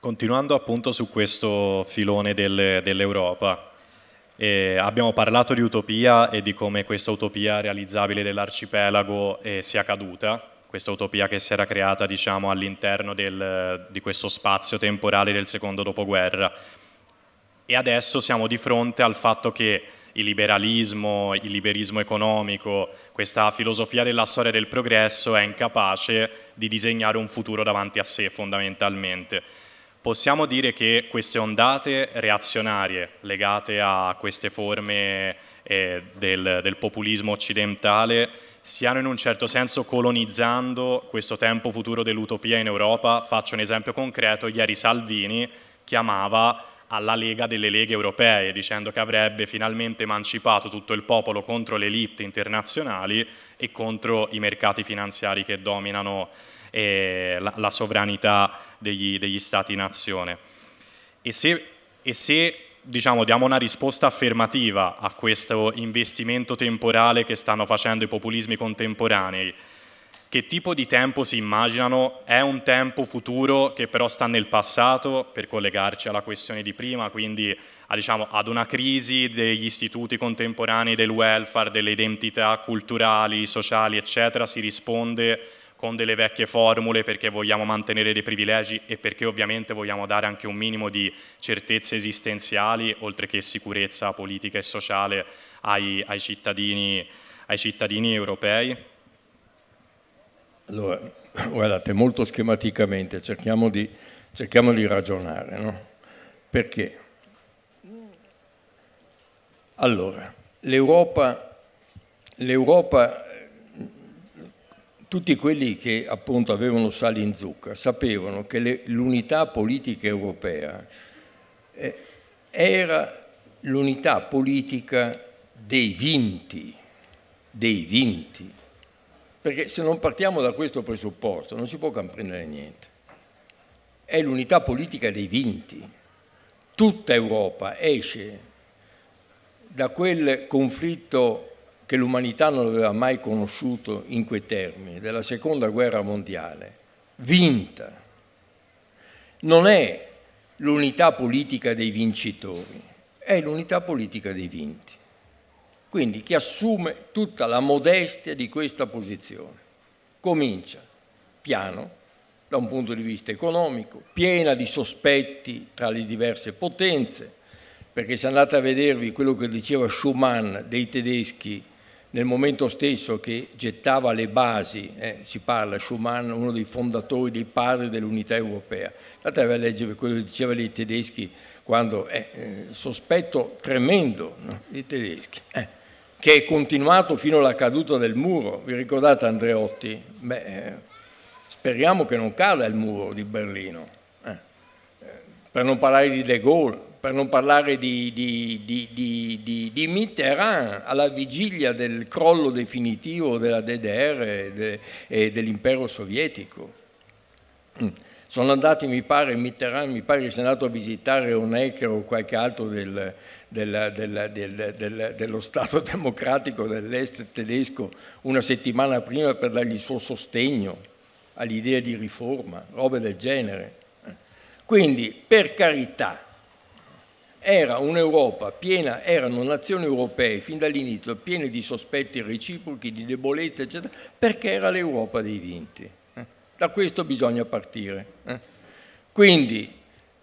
Continuando appunto su questo filone del, dell'Europa, eh, abbiamo parlato di utopia e di come questa utopia realizzabile dell'arcipelago eh, sia caduta, questa utopia che si era creata diciamo, all'interno di questo spazio temporale del secondo dopoguerra. E adesso siamo di fronte al fatto che il liberalismo, il liberismo economico, questa filosofia della storia del progresso è incapace di disegnare un futuro davanti a sé fondamentalmente Possiamo dire che queste ondate reazionarie legate a queste forme eh, del, del, populismo occidentale stiano in un certo senso colonizzando questo tempo futuro dell'utopia in Europa. Faccio un esempio concreto, ieri Salvini chiamava alla Lega delle Leghe Europee dicendo che avrebbe finalmente emancipato tutto il popolo contro le elite internazionali e contro i mercati finanziari che dominano eh, la, la, sovranità degli, degli Stati nazione E se, e se diciamo, diamo una risposta affermativa a questo investimento temporale che stanno facendo i populismi contemporanei, che tipo di tempo si immaginano? È un tempo futuro che però sta nel passato, per collegarci alla questione di prima, quindi a, diciamo, ad una crisi degli istituti contemporanei del welfare, delle identità culturali, sociali, eccetera, si risponde con delle vecchie formule perché vogliamo mantenere dei privilegi e perché ovviamente vogliamo dare anche un minimo di certezze esistenziali, oltre che sicurezza politica e sociale ai, ai, cittadini, ai cittadini europei? Allora, guardate, molto schematicamente cerchiamo di, cerchiamo di ragionare, no? Perché? Allora, l'Europa tutti quelli che appunto avevano sali in zucca sapevano che l'unità politica europea eh, era l'unità politica dei vinti, dei vinti. Perché se non partiamo da questo presupposto non si può comprendere niente. È l'unità politica dei vinti. Tutta Europa esce da quel conflitto che l'umanità non aveva mai conosciuto in quei termini, della seconda guerra mondiale, vinta. Non è l'unità politica dei vincitori, è l'unità politica dei vinti. Quindi chi assume tutta la modestia di questa posizione comincia piano da un punto di vista economico, piena di sospetti tra le diverse potenze, perché se andate a vedervi quello che diceva Schumann dei tedeschi nel momento stesso che gettava le basi, eh, si parla Schumann, uno dei fondatori, dei padri dell'unità europea. Andate a leggere quello che dicevano i tedeschi quando, eh, eh, sospetto tremendo, no? i tedeschi, eh, che è continuato fino alla caduta del muro. Vi ricordate Andreotti? Beh, eh, speriamo che non cada il muro di Berlino. Eh, per non parlare di De Gaulle, per non parlare di, di, di, di, Mitterrand alla vigilia del crollo definitivo della DDR e dell'impero sovietico. Mm. Sono andati, mi pare, Mitterrand, mi pare che sia andato a visitare Honecker o qualche altro del, del, del, dello Stato democratico dell'est tedesco una settimana prima per dargli il suo sostegno all'idea di riforma, robe del genere. Quindi, per carità, era un'Europa piena, erano nazioni europee fin dall'inizio piene di sospetti reciprochi, di debolezze, eccetera, perché era l'Europa dei vinti. Eh? Da questo bisogna partire. Eh? Quindi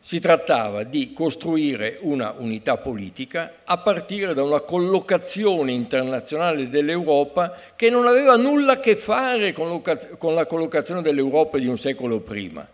si trattava di costruire una unità politica a partire da una collocazione internazionale dell'Europa che non aveva nulla a che fare con la collocazione dell'Europa di un secolo prima.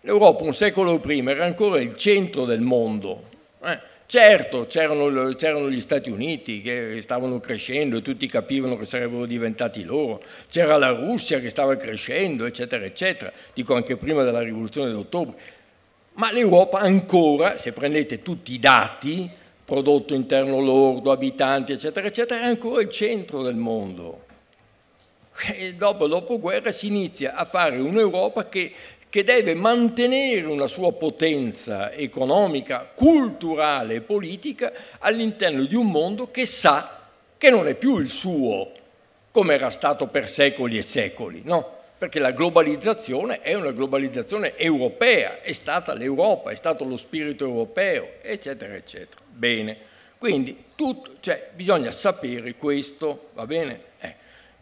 L'Europa un secolo prima era ancora il centro del mondo, eh, certo, c'erano, gli Stati Uniti che stavano crescendo e tutti capivano che sarebbero diventati loro, c'era la Russia che stava crescendo, eccetera, eccetera, dico anche prima della rivoluzione d'ottobre, ma l'Europa ancora, se prendete tutti i dati, prodotto interno lordo, abitanti, eccetera, eccetera, è ancora il centro del mondo. E dopo, dopo guerra si inizia a fare un'Europa che che deve mantenere una sua potenza economica, culturale e politica all'interno di un mondo che sa che non è più il suo, come era stato per secoli e secoli, no? perché la globalizzazione è una globalizzazione europea, è stata l'Europa, è stato lo spirito europeo, eccetera, eccetera. Bene, quindi tutto, cioè, bisogna sapere questo, va bene? Eh,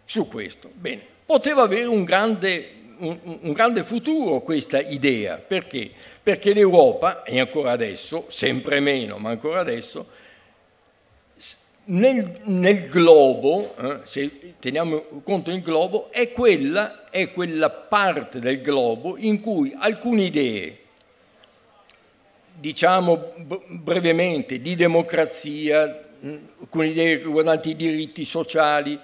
su questo, bene. Poteva avere un grande un, grande futuro questa idea, perché? Perché l'Europa, e ancora adesso, sempre meno, ma ancora adesso, nel, nel, globo, eh, se teniamo conto del globo, è quella, è quella, parte del globo in cui alcune idee, diciamo brevemente, di democrazia, alcune idee riguardanti i diritti sociali,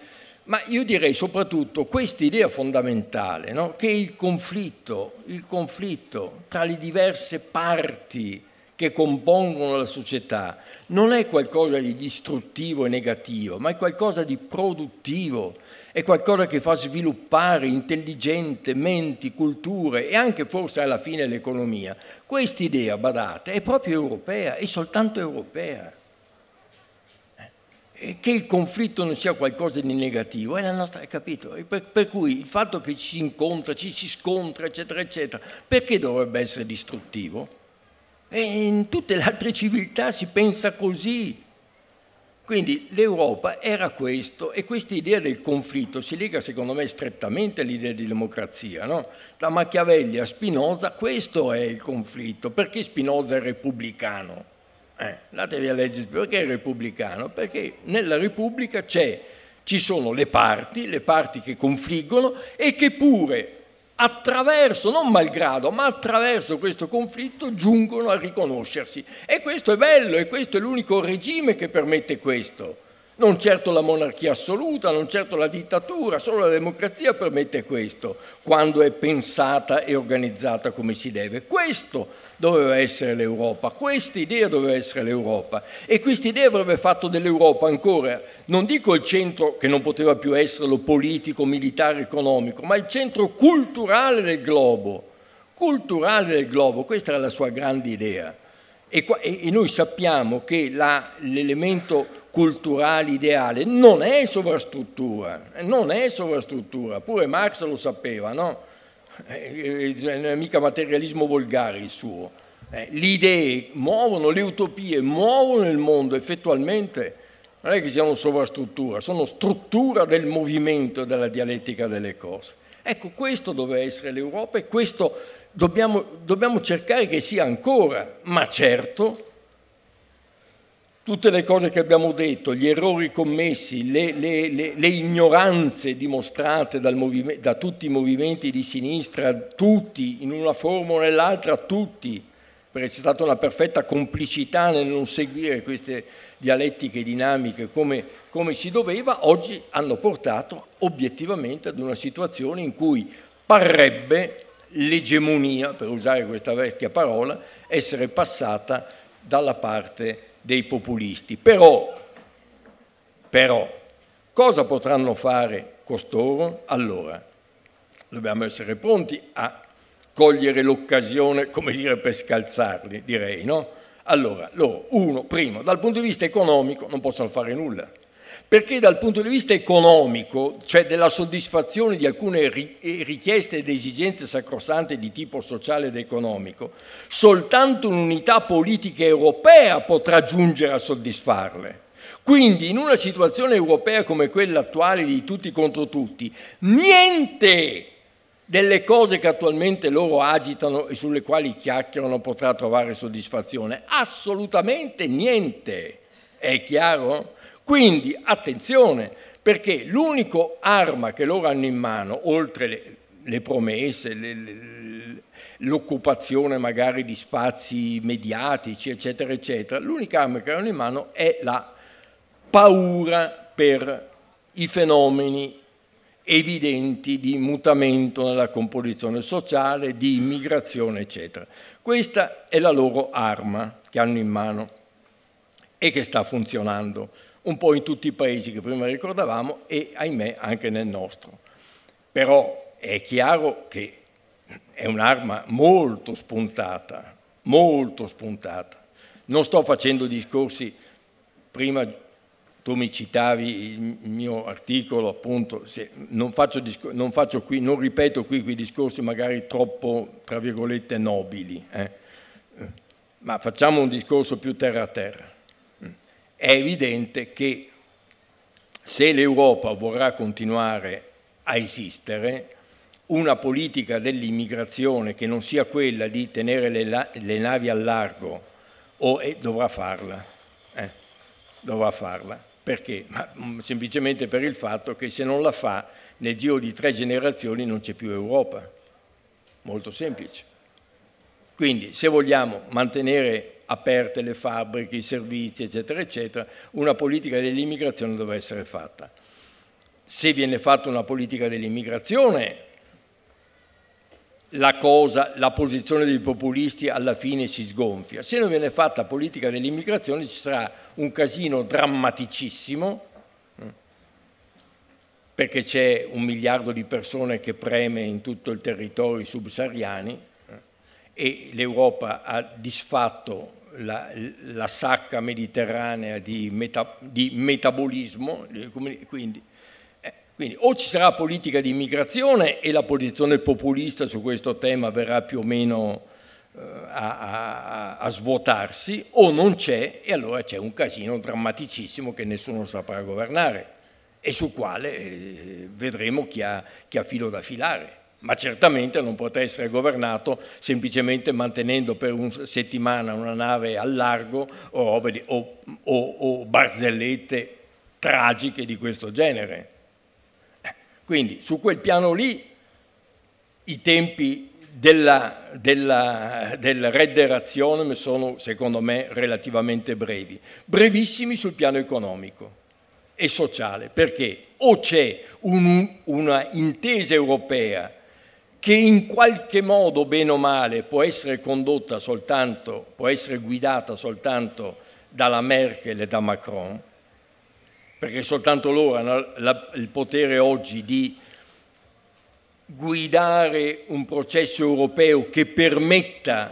ma io direi soprattutto questa idea fondamentale, no? che il conflitto, il conflitto tra le diverse parti che compongono la società non è qualcosa di distruttivo e negativo, ma è qualcosa di produttivo, è qualcosa che fa sviluppare intelligente menti, culture e anche forse alla fine l'economia. Questa idea, badate, è proprio europea, è soltanto europea. Eh, che il conflitto non sia qualcosa di negativo, è la nostra, hai capito? Per, per cui il fatto che ci si incontra, ci si scontra, eccetera, eccetera, perché dovrebbe essere distruttivo? E in tutte le altre civiltà si pensa così. Quindi l'Europa era questo e questa idea del conflitto si lega secondo me strettamente all'idea di democrazia. No? Da Machiavelli a Spinoza questo è il conflitto, perché Spinoza è repubblicano? Eh, andatevi a leggere perché è repubblicano? Perché nella Repubblica ci sono le parti, le parti che confliggono e che pure attraverso, non malgrado, ma attraverso questo conflitto giungono a riconoscersi. E questo è bello e questo è l'unico regime che permette questo. Non certo la monarchia assoluta, non certo la dittatura, solo la democrazia permette questo, quando è pensata e organizzata come si deve. Questo doveva essere l'Europa, questa idea doveva essere l'Europa e questa idea avrebbe fatto dell'Europa ancora, non dico il centro che non poteva più esserlo politico, militare, economico, ma il centro culturale del globo, culturale del globo, questa era la sua grande idea. E, qua, e noi sappiamo che l'elemento culturale ideale non è sovrastruttura, non è sovrastruttura, pure Marx lo sapeva, no? Eh, eh, non è mica materialismo volgare il suo. Eh, le idee muovono, le utopie muovono il mondo effettualmente non è che siano sovrastruttura, sono struttura del movimento della dialettica delle cose. Ecco, questo doveva essere l'Europa e questo dobbiamo, dobbiamo cercare che sia ancora, ma certo, tutte le cose che abbiamo detto, gli errori commessi, le, le, le, le ignoranze dimostrate movime, da tutti i movimenti di sinistra, tutti, in una forma o nell'altra, tutti, perché c'è stata una perfetta complicità nel non seguire queste dialettiche dinamiche come, come si doveva, oggi hanno portato obiettivamente ad una situazione in cui parrebbe l'egemonia, per usare questa vecchia parola, essere passata dalla parte dei populisti. Però, però, cosa potranno fare costoro? Allora, dobbiamo essere pronti a cogliere l'occasione, come dire, per scalzarli, direi, no? Allora, loro, uno, primo, dal punto di vista economico non possono fare nulla, perché dal punto di vista economico, cioè della soddisfazione di alcune eh, richieste ed esigenze sacrosante di tipo sociale ed economico, soltanto un'unità politica europea potrà giungere a soddisfarle. Quindi in una situazione europea come quella attuale di tutti contro tutti, niente delle cose che attualmente loro agitano e sulle quali chiacchierano potrà trovare soddisfazione. Assolutamente niente. È chiaro? Quindi attenzione, perché l'unico arma che loro hanno in mano, oltre le, le promesse, l'occupazione magari di spazi mediatici, eccetera, eccetera, l'unica arma che hanno in mano è la paura per i fenomeni evidenti di mutamento nella composizione sociale, di immigrazione, eccetera. Questa è la loro arma che hanno in mano e che sta funzionando un po' in tutti i paesi che prima ricordavamo e ahimè anche nel nostro. Però è chiaro che è un'arma molto spuntata, molto spuntata. Non sto facendo discorsi, prima tu mi citavi il mio articolo, appunto, non faccio, non, faccio qui, non ripeto qui quei discorsi magari troppo, tra virgolette, nobili, eh? ma facciamo un discorso più terra a terra è evidente che se l'Europa vorrà continuare a esistere, una politica dell'immigrazione che non sia quella di tenere le, le navi al largo o eh, dovrà farla, eh, dovrà farla. Perché? Ma, mm, semplicemente per il fatto che se non la fa nel giro di tre generazioni non c'è più Europa. Molto semplice. Quindi se vogliamo mantenere aperte le fabbriche, i servizi, eccetera, eccetera, una politica dell'immigrazione dovrà essere fatta. Se viene fatta una politica dell'immigrazione, la, cosa, la posizione dei populisti alla fine si sgonfia. Se non viene fatta politica dell'immigrazione ci sarà un casino drammaticissimo, mm, perché c'è un miliardo di persone che preme in tutto il territorio i subsahariani, e l'Europa ha disfatto la, la sacca mediterranea di, meta, di metabolismo, eh, quindi, eh, quindi, o ci sarà politica di immigrazione e la posizione populista su questo tema verrà più o meno eh, a, a, a svuotarsi, o non c'è e allora c'è un casino drammaticissimo che nessuno saprà governare e sul quale eh, vedremo chi ha, chi ha filo da filare ma certamente non potrà essere governato semplicemente mantenendo per una settimana una nave al largo o, o, o barzellette tragiche di questo genere. Eh, quindi su quel piano lì i tempi della, della, del redderazione sono secondo me relativamente brevi, brevissimi sul piano economico e sociale, perché o c'è un, una intesa europea che in qualche modo, bene o male, può essere condotta soltanto, può essere guidata soltanto dalla Merkel e da Macron, perché soltanto loro hanno il potere oggi di guidare un processo europeo che permetta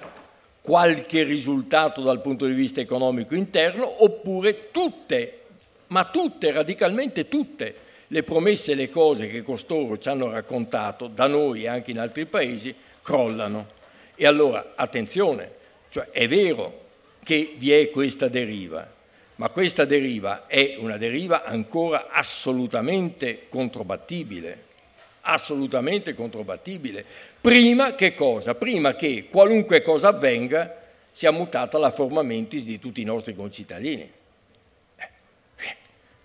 qualche risultato dal punto di vista economico interno, oppure tutte, ma tutte, radicalmente tutte, le promesse e le cose che costoro ci hanno raccontato, da noi e anche in altri paesi, crollano. E allora, attenzione, cioè è vero che vi è questa deriva, ma questa deriva è una deriva ancora assolutamente controbattibile, assolutamente controbattibile. Prima che cosa? Prima che qualunque cosa avvenga sia mutata la forma mentis di tutti i nostri concittadini.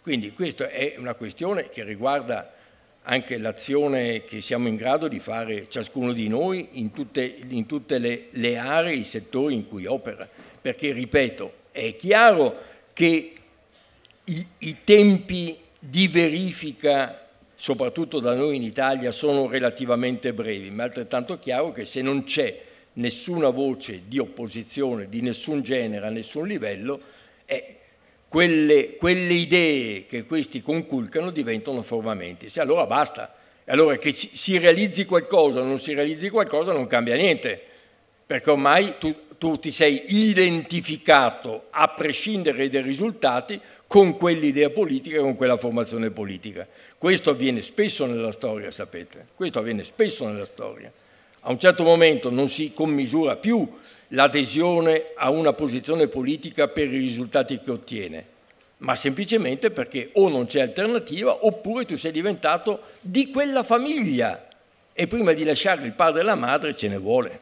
Quindi questa è una questione che riguarda anche l'azione che siamo in grado di fare ciascuno di noi in tutte, in tutte le, le, aree, i settori in cui opera. Perché, ripeto, è chiaro che i, i tempi di verifica soprattutto da noi in Italia, sono relativamente brevi, ma è altrettanto chiaro che se non c'è nessuna voce di opposizione di nessun genere, a nessun livello, eh, quelle, quelle, idee che questi conculcano diventano formamenti. Se allora basta, allora che si realizzi qualcosa o non si realizzi qualcosa non cambia niente, perché ormai tu, tu ti sei identificato, a prescindere dai risultati, con quell'idea politica, con quella formazione politica. Questo avviene spesso nella storia, sapete, questo avviene spesso nella storia. A un certo momento non si commisura più l'adesione a una posizione politica per i risultati che ottiene, ma semplicemente perché o non c'è alternativa oppure tu sei diventato di quella famiglia e prima di lasciare il padre e la madre ce ne vuole.